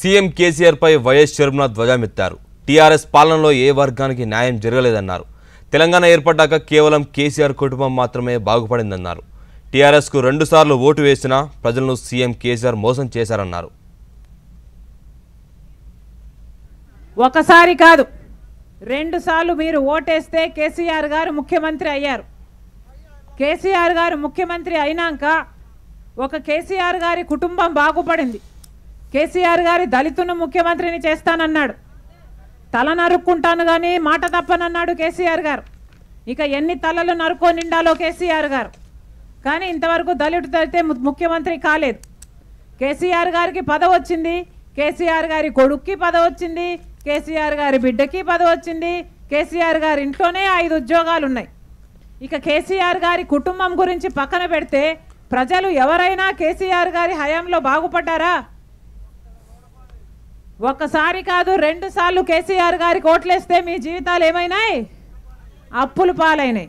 CM కేసీఆర్పై YS చరుమ్నాథ్ ధ్వజమెత్తారు TRS పాలనలో ఏ వర్గానికి న్యాయం జరగలేదన్నారు తెలంగాణ ఏర్పడ్డాక కేవలం కేసీఆర్ కుటుంబం మాత్రమే బాగుపడిందన్నారు టీఆర్ఎస్కు రెండుసార్లు ఓటు వేసినా ప్రజలను సీఎం కేసీఆర్ మోసం చేశారన్నారు ఒకసారి కాదు రెండుసార్లు మీరు ఓటేస్తే కేసీఆర్ గారు ముఖ్యమంత్రి అయ్యారు కేసీఆర్ గారు ముఖ్యమంత్రి అయినాక ఒక కేసీఆర్ గారి కుటుంబం బాగుపడింది కేసీఆర్ గారి దళితును ముఖ్యమంత్రిని చేస్తానన్నాడు తల నరుక్కుంటాను కానీ మాట తప్పనన్నాడు కేసీఆర్ గారు ఇక ఎన్ని తలలు నరుకో నిండాలో కేసీఆర్ గారు కానీ ఇంతవరకు దళితుడు దళితే ముఖ్యమంత్రి కాలేదు కేసీఆర్ గారికి పదవి వచ్చింది కేసీఆర్ గారి కొడుక్కి పదవి వచ్చింది కేసీఆర్ గారి బిడ్డకి పదవి వచ్చింది కేసీఆర్ గారి ఇంట్లోనే ఐదు ఉద్యోగాలు ఉన్నాయి ఇక కేసీఆర్ గారి కుటుంబం గురించి పక్కన పెడితే ప్రజలు ఎవరైనా కేసీఆర్ గారి హయాంలో బాగుపడ్డారా ఒకసారి కాదు రెండు సార్లు కేసీఆర్ గారికి ఓట్లేస్తే మీ జీవితాలు ఏమైనాయి అప్పులు పాలైనాయి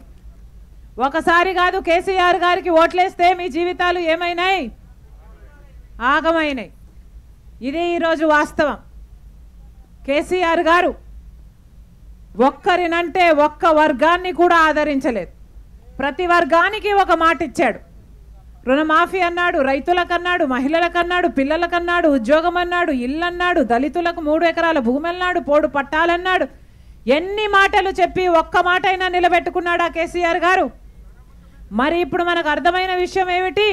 ఒకసారి కాదు కేసీఆర్ గారికి ఓట్లేస్తే మీ జీవితాలు ఏమైనాయి ఆగమైనాయి ఇది ఈరోజు వాస్తవం కేసీఆర్ గారు ఒక్కరినంటే ఒక్క వర్గాన్ని కూడా ఆదరించలేదు ప్రతి వర్గానికి ఒక మాట ఇచ్చాడు రుణమాఫీ అన్నాడు రైతులకన్నాడు మహిళలకన్నాడు పిల్లలకన్నాడు ఉద్యోగం అన్నాడు అన్నాడు దళితులకు మూడు ఎకరాల భూమి అన్నాడు పోడు పట్టాలన్నాడు ఎన్ని మాటలు చెప్పి ఒక్క మాట అయినా నిలబెట్టుకున్నాడు ఆ కేసీఆర్ గారు మరి ఇప్పుడు మనకు అర్థమైన విషయం ఏమిటి